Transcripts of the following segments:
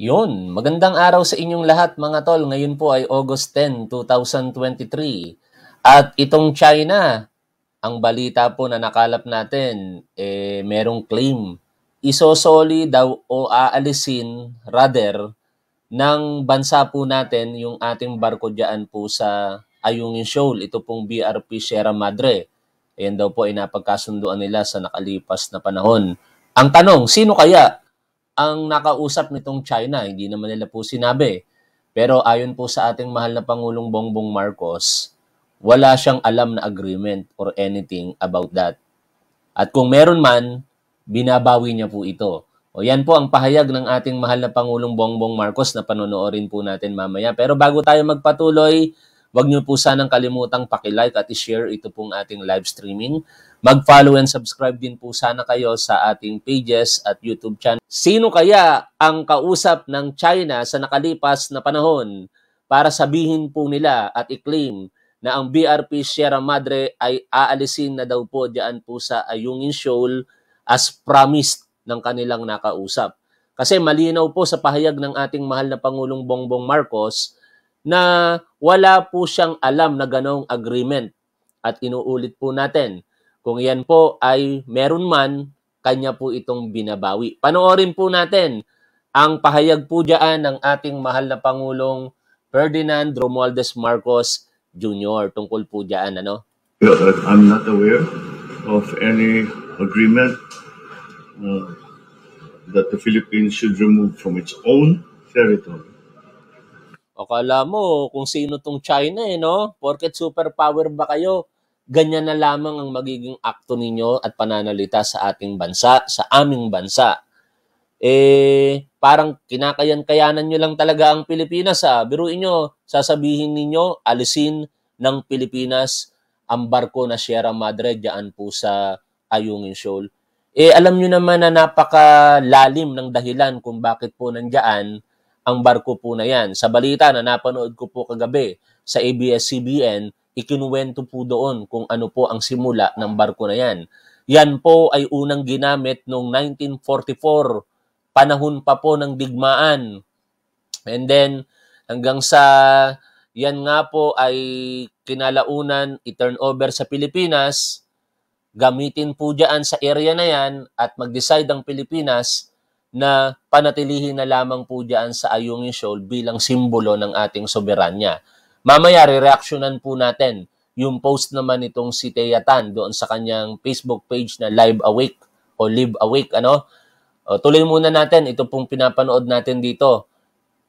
Yun, magandang araw sa inyong lahat mga tol. Ngayon po ay August 10, 2023. At itong China, ang balita po na nakalap natin, eh, merong claim. Isosoli daw o aalisin, rather, ng bansa po natin yung ating barko dyan po sa Ayungin Shoal. Ito pong BRP Sierra Madre. Ayan daw po ay napagkasunduan nila sa nakalipas na panahon. Ang tanong, sino kaya ang nakausap nitong China. Hindi naman nila po sinabi. Pero ayon po sa ating mahal na Pangulong Bongbong Marcos, wala siyang alam na agreement or anything about that. At kung meron man, binabawi niya po ito. O yan po ang pahayag ng ating mahal na Pangulong Bongbong Marcos na panonoorin po natin mamaya. Pero bago tayo magpatuloy, Huwag niyo po sanang kalimutang paki-like at i-share ito pong ating live streaming. Mag-follow and subscribe din po sana kayo sa ating pages at YouTube channel. Sino kaya ang kausap ng China sa nakalipas na panahon para sabihin po nila at i-claim na ang BRP Sierra Madre ay aalisin na daw po diyan po sa Ayungin Shoal as promised ng kanilang nakausap. Kasi malinaw po sa pahayag ng ating mahal na Pangulong Bongbong Marcos na wala po siyang alam na ganong agreement. At inuulit po natin, kung yan po ay meron man, kanya po itong binabawi. Panoorin po natin ang pahayag po dyan ng ating mahal na Pangulong Ferdinand Romualdez Marcos Jr. tungkol po dyan. Ano? I'm not aware of any agreement uh, that the Philippines should remove from its own territory Akala mo kung sino tong China eh, no? Porket superpower ba kayo? Ganyan na lamang ang magiging akto ninyo at pananalita sa ating bansa, sa aming bansa. Eh, parang kinakayan-kayanan nyo lang talaga ang Pilipinas ha. Ah. Biruin nyo, sasabihin ninyo, alisin ng Pilipinas ang barko na Sierra Madre dyan po sa Ayungin Shoal. Eh, alam nyo naman na napakalalim ng dahilan kung bakit po nandyan ang barko po na yan. Sa balita na napanood ko po kagabi sa ABS-CBN, ikinuwento po doon kung ano po ang simula ng barko na yan. Yan po ay unang ginamit noong 1944, panahon pa po ng digmaan. And then, hanggang sa yan nga po ay kinalaunan, i-turn over sa Pilipinas, gamitin po dyan sa area na yan at mag-decide ang Pilipinas na panatilihin na lamang po diyan sa Ayungin Shoal bilang simbolo ng ating soberanya. Mamaya, re-reactionan po natin yung post naman nitong si Teyatan doon sa kanyang Facebook page na Live Awake o Live Awake, ano? O, tuloy muna natin, ito pong pinapanood natin dito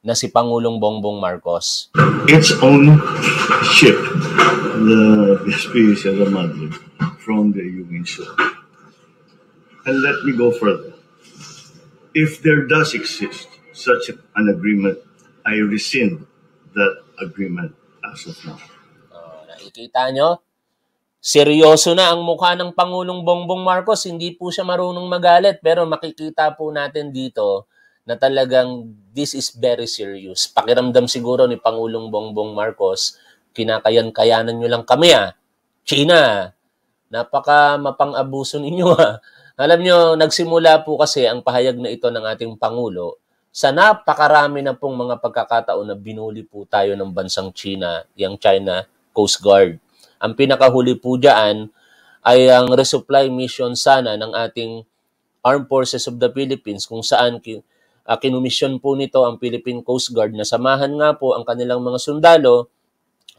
na si Pangulong Bongbong Marcos. Its own ship, the Vespucia Madre, from the Union Shore. And let me go further. If there does exist such an agreement, I rescind that agreement as of now. Oh, nakikita nyo? Seryoso na ang mukha ng Pangulong Bongbong Marcos. Hindi po siya marunong magalit. Pero makikita po natin dito na talagang this is very serious. Pakiramdam siguro ni Pangulong Bongbong Marcos, kinakayan-kayanan nyo lang kami ah. China, napaka mapang-abuso ninyo ah. Alam nyo, nagsimula po kasi ang pahayag na ito ng ating Pangulo sa napakarami na pong mga pagkakataon na binuli po tayo ng bansang China, yung China Coast Guard. Ang pinakahuli po dyan ay ang resupply mission sana ng ating Armed Forces of the Philippines kung saan uh, kinumisyon po nito ang Philippine Coast Guard na samahan nga po ang kanilang mga sundalo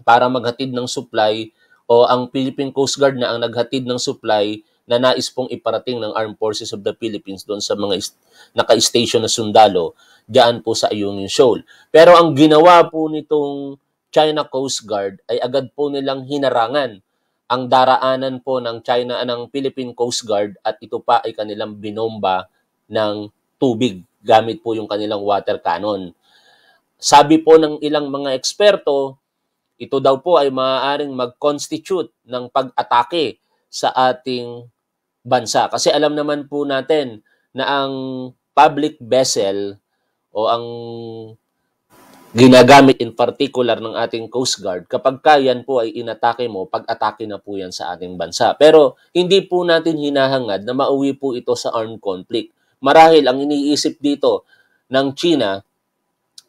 para maghatid ng supply o ang Philippine Coast Guard na ang naghatid ng supply na nais pong iparating ng Armed Forces of the Philippines doon sa mga naka-station na sundalo diyan po sa Ayungin Shoal. Pero ang ginawa po nitong China Coast Guard ay agad po nilang hinarangan ang daraanan po ng China ng Philippine Coast Guard at ito pa ay kanilang binomba ng tubig gamit po yung kanilang water cannon. Sabi po ng ilang mga eksperto, ito daw po ay maaaring mag-constitute ng pag-atake sa ating bansa. Kasi alam naman po natin na ang public vessel o ang ginagamit in particular ng ating Coast Guard, kapag kayan po ay inatake mo, pag-atake na po yan sa ating bansa. Pero hindi po natin hinahangad na mauwi po ito sa armed conflict. Marahil ang iniisip dito ng China,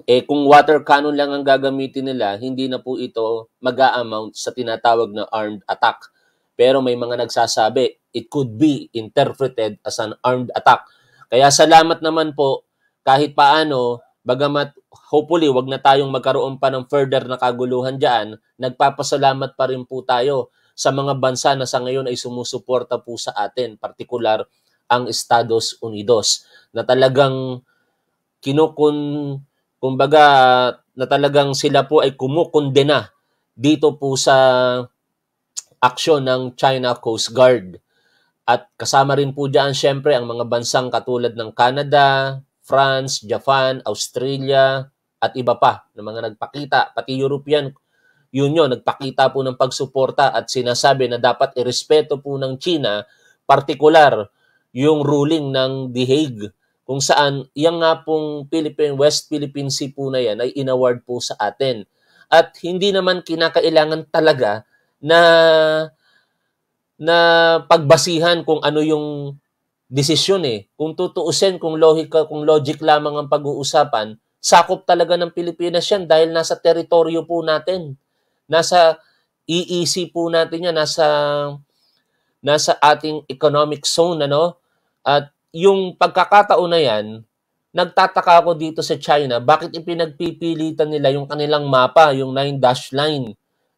eh kung water cannon lang ang gagamitin nila, hindi na po ito mag amount sa tinatawag na armed attack. Pero may mga nagsasabi, it could be interpreted as an armed attack. Kaya salamat naman po kahit paano, bagamat hopefully wag na tayong magkaroon pa ng further na kaguluhan diyan, nagpapasalamat pa rin po tayo sa mga bansa na sa ngayon ay sumusuporta po sa atin, partikular ang Estados Unidos na talagang kinukun kumbaga na talagang sila po ay kumukundena dito po sa aksyon ng China Coast Guard. At kasama rin po dyan syempre ang mga bansang katulad ng Canada, France, Japan, Australia, at iba pa na mga nagpakita, pati European Union, nagpakita po ng pagsuporta at sinasabi na dapat irespeto po ng China, partikular yung ruling ng The Hague, kung saan yung nga pong Philippine, West Philippine Sea po na yan ay inaward po sa atin. At hindi naman kinakailangan talaga na na pagbasihan kung ano yung desisyon eh. Kung tutuusin, kung logic, kung logic lamang ang pag-uusapan, sakop talaga ng Pilipinas yan dahil nasa teritoryo po natin. Nasa EEC po natin yan, nasa, nasa ating economic zone. Ano? At yung pagkakataon na yan, nagtataka ako dito sa China, bakit ipinagpipilitan nila yung kanilang mapa, yung nine dash line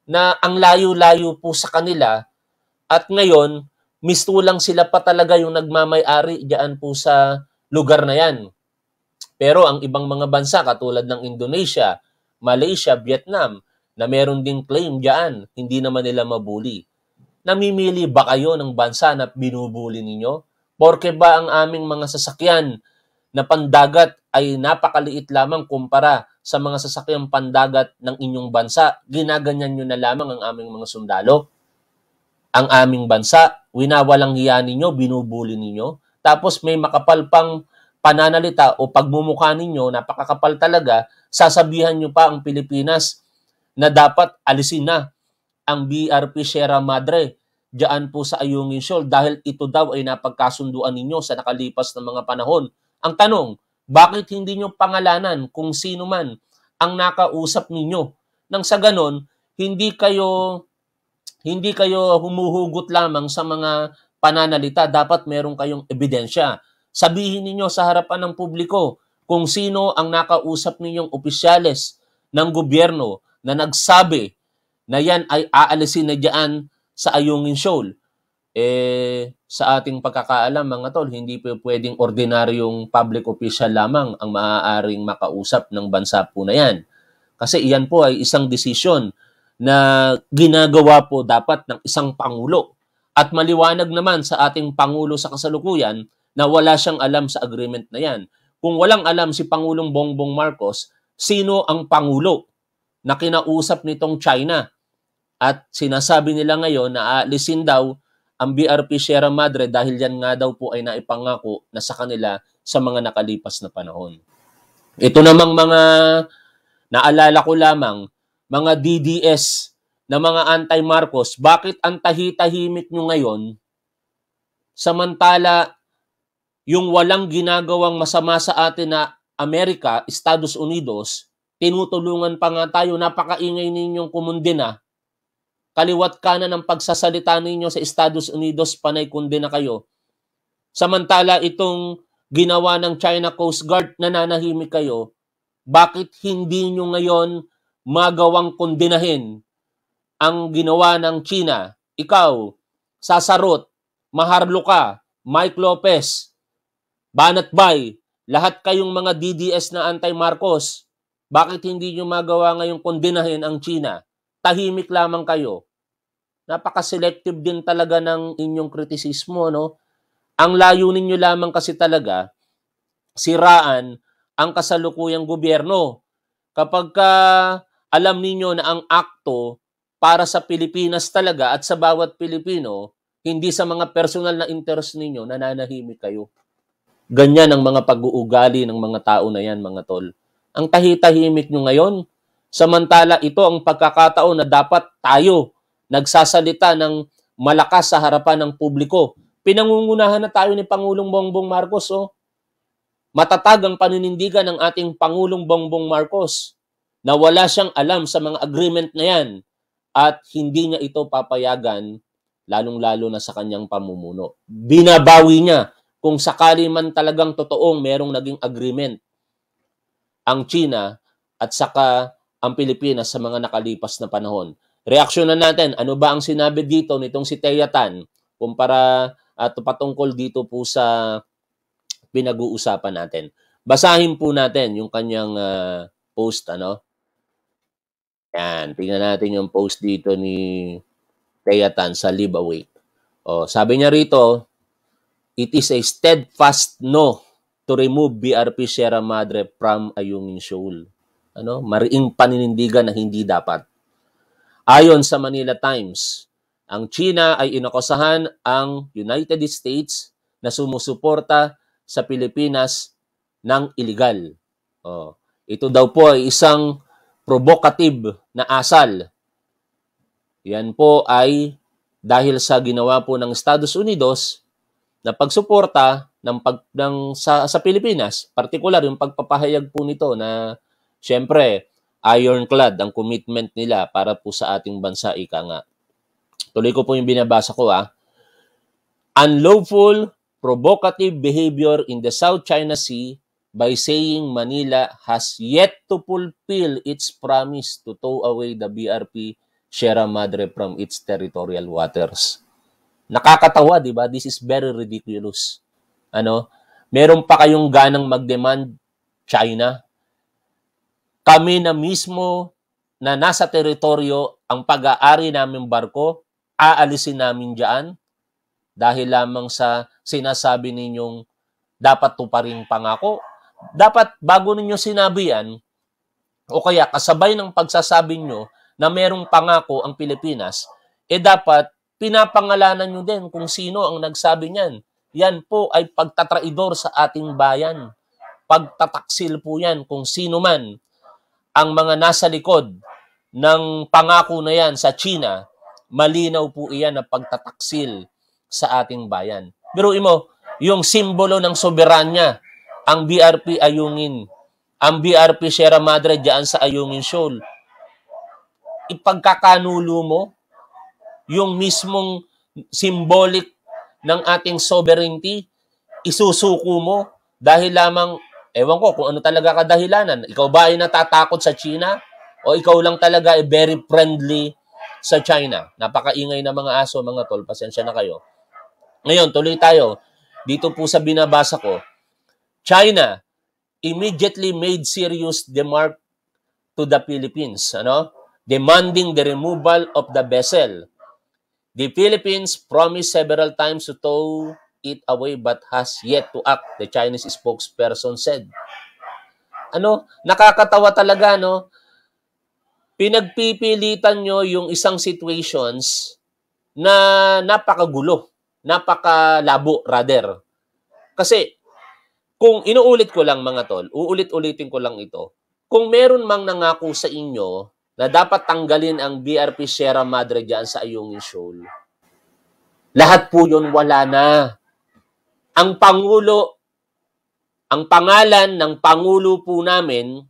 na ang layo-layo po sa kanila at ngayon misto lang sila pa talaga yung nagmamay-ari diyan po sa lugar na yan. Pero ang ibang mga bansa katulad ng Indonesia, Malaysia, Vietnam na meron ding claim diyan, hindi naman nila mabuli. Namimili ba kayo ng bansa na binubuli ninyo? Porke ba ang aming mga sasakyan na pandagat ay napakaliit lamang kumpara sa mga sasakyang pandagat ng inyong bansa, ginaganyan nyo na lamang ang aming mga sundalo. Ang aming bansa, winawalang hiya ninyo, binubuli ninyo. Tapos may makapal pang pananalita o pagmumukha ninyo, napakakapal talaga, sasabihan nyo pa ang Pilipinas na dapat alisin na ang BRP Sierra Madre diyan po sa Ayungin Shoal dahil ito daw ay napagkasunduan ninyo sa nakalipas na mga panahon. Ang tanong, bakit hindi nyo pangalanan kung sino man ang nakausap ninyo? Nang sa ganon, hindi kayo hindi kayo humuhugot lamang sa mga pananalita. Dapat meron kayong ebidensya. Sabihin ninyo sa harapan ng publiko kung sino ang nakausap ninyong opisyales ng gobyerno na nagsabi na yan ay aalisin na dyan sa Ayungin Shoal eh sa ating pagkakaalam mga tol, hindi po pwedeng ordinaryong public official lamang ang maaaring makausap ng bansa po na yan. Kasi iyan po ay isang desisyon na ginagawa po dapat ng isang pangulo. At maliwanag naman sa ating pangulo sa kasalukuyan na wala siyang alam sa agreement na yan. Kung walang alam si Pangulong Bongbong Marcos, sino ang pangulo na kinausap nitong China? At sinasabi nila ngayon na aalisin daw ang BRP Sierra Madre dahil yan nga daw po ay naipangako na sa kanila sa mga nakalipas na panahon. Ito namang mga naalala ko lamang, mga DDS na mga anti-Marcos, bakit ang tahi-tahimik nyo ngayon samantala yung walang ginagawang masama sa atin na Amerika, Estados Unidos, tinutulungan pa nga tayo, napakaingay ninyong kumundina kaliwat kanan ng pagsasalita ninyo sa Estados Unidos, panay kundi na kayo. Samantala itong ginawa ng China Coast Guard, nananahimik kayo, bakit hindi nyo ngayon magawang kundinahin ang ginawa ng China? Ikaw, Sasarot, Maharlo Mike Lopez, Banat Bay, lahat kayong mga DDS na anti-Marcos, bakit hindi nyo magawa ngayong kundinahin ang China? tahimik lamang kayo. Napaka-selective din talaga ng inyong kritisismo, no? Ang layunin nyo lamang kasi talaga, siraan ang kasalukuyang gobyerno. Kapag ka alam ninyo na ang akto para sa Pilipinas talaga at sa bawat Pilipino, hindi sa mga personal na interest ninyo, nananahimik kayo. Ganyan ang mga pag-uugali ng mga tao na yan, mga tol. Ang tahi-tahimik nyo ngayon, Samantala ito ang pagkakataon na dapat tayo nagsasalita ng malakas sa harapan ng publiko. Pinangungunahan na tayo ni Pangulong Bongbong Marcos. Oh. Matatag ang paninindigan ng ating Pangulong Bongbong Marcos na wala siyang alam sa mga agreement na yan at hindi niya ito papayagan lalong-lalo na sa kanyang pamumuno. Binabawi niya kung sakali man talagang totoong merong naging agreement ang China at saka ang Pilipinas sa mga nakalipas na panahon. Reaksyon na natin, ano ba ang sinabi dito nitong si Teyatan kumpara at uh, patungkol dito po sa pinag-uusapan natin. Basahin po natin yung kanyang uh, post ano. Yan, tingnan natin yung post dito ni Teyatan sa Live Awake. Oh, sabi niya rito, it is a steadfast no to remove BRP Sierra Madre from Ayungin Shoal ano, mariing paninindigan na hindi dapat. Ayon sa Manila Times, ang China ay inakusahan ang United States na sumusuporta sa Pilipinas ng iligal. Oh, ito daw po ay isang provocative na asal. Yan po ay dahil sa ginawa po ng Estados Unidos na pagsuporta ng pag ng sa, sa Pilipinas, particular yung pagpapahayag po nito na Siyempre, ironclad ang commitment nila para po sa ating bansa, ika nga. Tuloy ko po yung binabasa ko ha. Ah. Unlawful provocative behavior in the South China Sea by saying Manila has yet to fulfill its promise to tow away the BRP Sierra Madre from its territorial waters. Nakakatawa, di ba? This is very ridiculous. Ano? Meron pa kayong ganang mag-demand China kami na mismo na nasa teritoryo ang pag-aari naming barko, aalisin namin diyan dahil lamang sa sinasabi ninyong dapat tuparin pangako. Dapat bago ninyo sinabi yan, o kaya kasabay ng pagsasabi nyo na merong pangako ang Pilipinas, eh dapat pinapangalanan nyo din kung sino ang nagsabi niyan. Yan po ay pagtatraidor sa ating bayan. Pagtataksil po yan kung sino man ang mga nasa likod ng pangako na yan sa China, malinaw po iyan na pagtataksil sa ating bayan. Pero imo, yung simbolo ng soberanya, ang BRP Ayungin, ang BRP Sierra Madre diyan sa Ayungin Shoal. Ipagkakanulo mo yung mismong symbolic ng ating sovereignty, isusuko mo dahil lamang Ewan ko kung ano talaga kadahilanan. Ikaw ba ay natatakot sa China? O ikaw lang talaga ay very friendly sa China? Napakaingay na mga aso, mga tol. Pasensya na kayo. Ngayon, tuloy tayo. Dito po sa binabasa ko. China immediately made serious demark to the Philippines. Ano? Demanding the removal of the vessel. The Philippines promised several times to tow it away but has yet to act, the Chinese spokesperson said. Ano, nakakatawa talaga, no? Pinagpipilitan nyo yung isang situations na napakagulo, napakalabo rather. Kasi kung inuulit ko lang mga tol, uulit-ulitin ko lang ito. Kung meron mang nangako sa inyo na dapat tanggalin ang BRP Sierra Madre dyan sa Ayungin Shoal, lahat po yun wala na ang Pangulo, ang pangalan ng Pangulo po namin,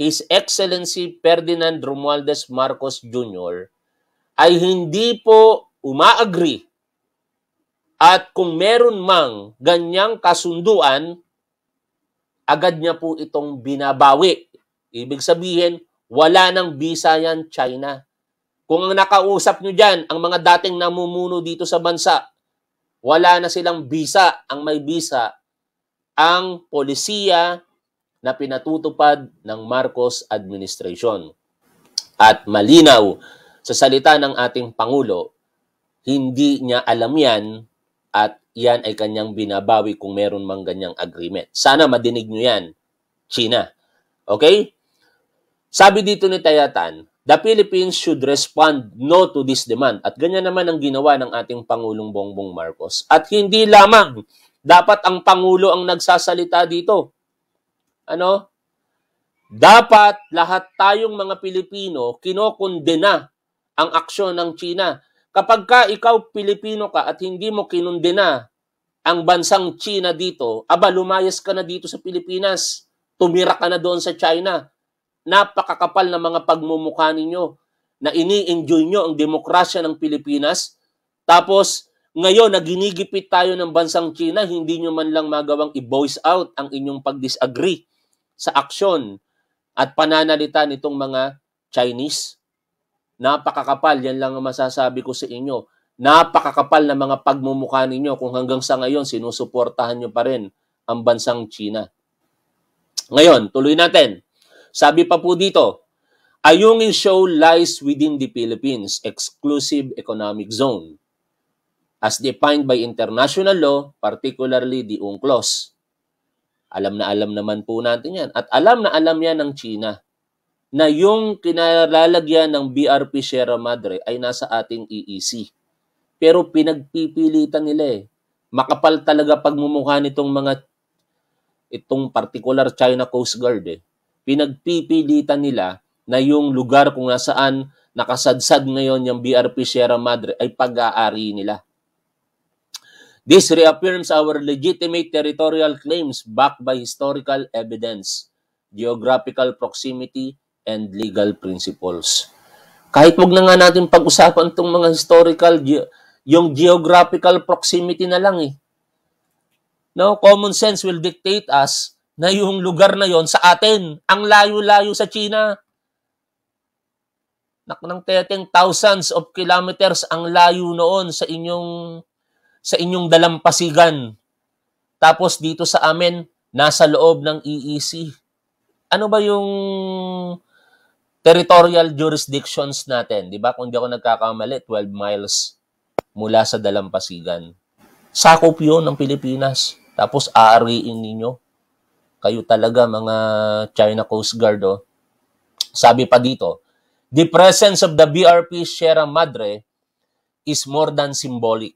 His Excellency Ferdinand Romualdez Marcos Jr., ay hindi po umaagree at kung meron mang ganyang kasunduan, agad niya po itong binabawi. Ibig sabihin, wala nang visa yan China. Kung ang nakausap nyo dyan, ang mga dating namumuno dito sa bansa, wala na silang visa. Ang may visa, ang polisiya na pinatutupad ng Marcos administration. At malinaw sa salita ng ating Pangulo, hindi niya alam yan at yan ay kanyang binabawi kung meron mang ganyang agreement. Sana madinig niyo yan, China. Okay? Sabi dito ni Tayatan, The Philippines should respond no to this demand. At ganyan naman ang ginawa ng ating Pangulong Bongbong Marcos. At hindi lamang dapat ang Pangulo ang nagsasalita dito. Ano? Dapat lahat tayong mga Pilipino kinokondena ang aksyon ng China. Kapag ka ikaw Pilipino ka at hindi mo kinondena ang bansang China dito, aba lumayas ka na dito sa Pilipinas. Tumira ka na doon sa China napakakapal na mga pagmumukha ninyo na ini-enjoy nyo ang demokrasya ng Pilipinas. Tapos, ngayon na ginigipit tayo ng bansang China, hindi nyo man lang magawang i-voice out ang inyong pag-disagree sa aksyon at pananalita nitong mga Chinese. Napakakapal, yan lang ang masasabi ko sa inyo. Napakakapal na mga pagmumukha ninyo kung hanggang sa ngayon sinusuportahan nyo pa rin ang bansang China. Ngayon, tuloy natin. Sabi pa po dito, Ayungin Show lies within the Philippines Exclusive Economic Zone as defined by international law, particularly the UNCLOS. Alam na alam naman po natin yan. At alam na alam yan ng China na yung kinalalagyan ng BRP Sierra Madre ay nasa ating EEC. Pero pinagpipilitan nila eh. Makapal talaga pagmumukha nitong mga itong particular China Coast Guard eh pinagpipilitan nila na yung lugar kung nasaan nakasadsad ngayon yung BRP Sierra Madre ay pag-aari nila. This reaffirms our legitimate territorial claims backed by historical evidence, geographical proximity, and legal principles. Kahit wag na nga natin pag-usapan itong mga historical, yung geographical proximity na lang eh. No, common sense will dictate us na yung lugar na yon sa atin. Ang layo-layo sa China. Naknang teteng thousands of kilometers ang layo noon sa inyong sa inyong dalampasigan. Tapos dito sa amin, nasa loob ng EEC. Ano ba yung territorial jurisdictions natin, 'di ba? Kung di ako nagkakamali, 12 miles mula sa dalampasigan. Sakop 'yon ng Pilipinas. Tapos aariin ninyo kayo talaga mga China Coast Guard, oh. Sabi pa dito, the presence of the BRP Sierra Madre is more than symbolic.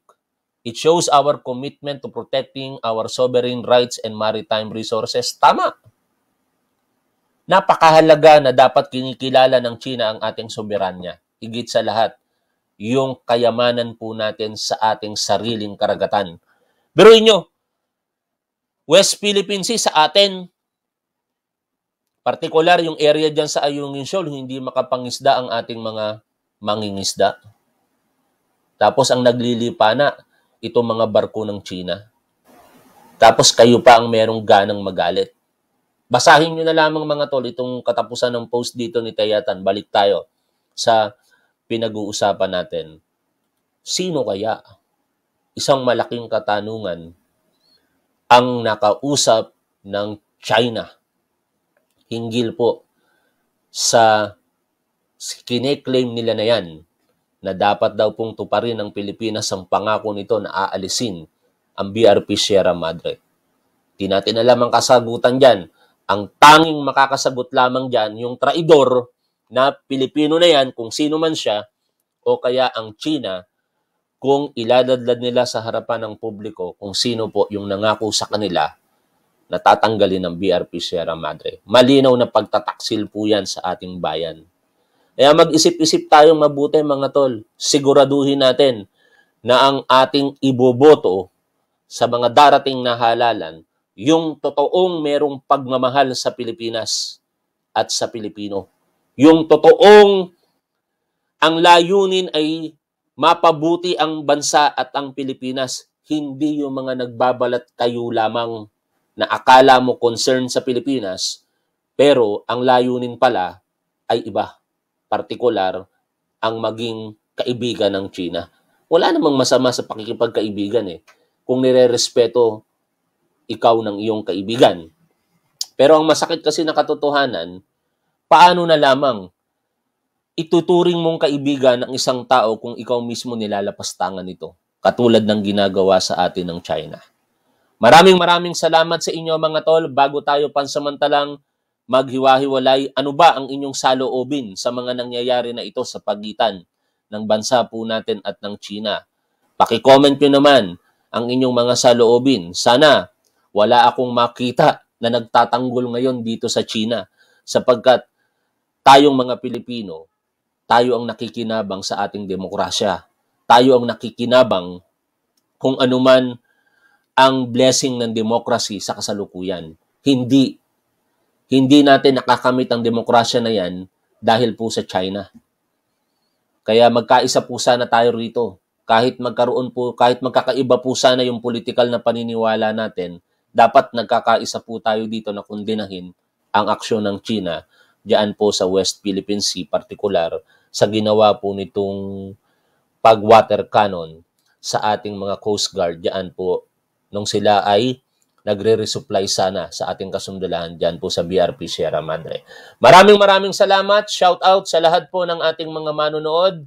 It shows our commitment to protecting our sovereign rights and maritime resources. Tama. Napakahalaga na dapat kinikilala ng China ang ating soberanya. Higit sa lahat, yung kayamanan po natin sa ating sariling karagatan. Pero inyo, West Philippine Sea sa atin. Partikular yung area dyan sa Ayungin Shoal, hindi makapangisda ang ating mga mangingisda. Tapos ang naglilipa na, ito mga barko ng China. Tapos kayo pa ang merong ganang magalit. Basahin nyo na lamang mga tol itong katapusan ng post dito ni Tayatan. Balik tayo sa pinag-uusapan natin. Sino kaya isang malaking katanungan ang nakausap ng China hinggil po sa kine-claim nila na yan na dapat daw pong tuparin ng Pilipinas ang pangako nito na aalisin ang BRP Sierra Madre. Di natin alam ang kasagutan dyan. Ang tanging makakasagot lamang dyan, yung traidor na Pilipino na yan, kung sino man siya, o kaya ang China kung ilaladlad nila sa harapan ng publiko kung sino po yung nangako sa kanila na tatanggalin ng BRP Sierra Madre. Malinaw na pagtataksil po yan sa ating bayan. Kaya mag-isip-isip tayong mabuti mga tol. Siguraduhin natin na ang ating iboboto sa mga darating na halalan, yung totoong merong pagmamahal sa Pilipinas at sa Pilipino. Yung totoong ang layunin ay mapabuti ang bansa at ang Pilipinas, hindi yung mga nagbabalat kayo lamang na akala mo concern sa Pilipinas, pero ang layunin pala ay iba, partikular ang maging kaibigan ng China. Wala namang masama sa pakikipagkaibigan eh, kung nire-respeto ikaw ng iyong kaibigan. Pero ang masakit kasi na katotohanan, paano na lamang ituturing mong kaibigan ng isang tao kung ikaw mismo nilalapastangan ito, katulad ng ginagawa sa atin ng China. Maraming maraming salamat sa inyo mga tol. Bago tayo pansamantalang maghiwa-hiwalay, ano ba ang inyong saloobin sa mga nangyayari na ito sa pagitan ng bansa po natin at ng China? Paki-comment nyo naman ang inyong mga saloobin. Sana wala akong makita na nagtatanggol ngayon dito sa China sapagkat tayong mga Pilipino tayo ang nakikinabang sa ating demokrasya. Tayo ang nakikinabang kung anuman ang blessing ng democracy sa kasalukuyan. Hindi. Hindi natin nakakamit ang demokrasya na yan dahil po sa China. Kaya magkaisa po sana tayo rito. Kahit magkaroon po, kahit magkakaiba po sana yung political na paniniwala natin, dapat nagkakaisa po tayo dito na kundinahin ang aksyon ng China diyan po sa West Philippine Sea, partikular sa ginawa po nitong pag-water cannon sa ating mga Coast Guard diyan po nung sila ay nagre-resupply sana sa ating kasundulan dyan po sa BRP Sierra Madre. Maraming maraming salamat. Shout out sa lahat po ng ating mga manonood.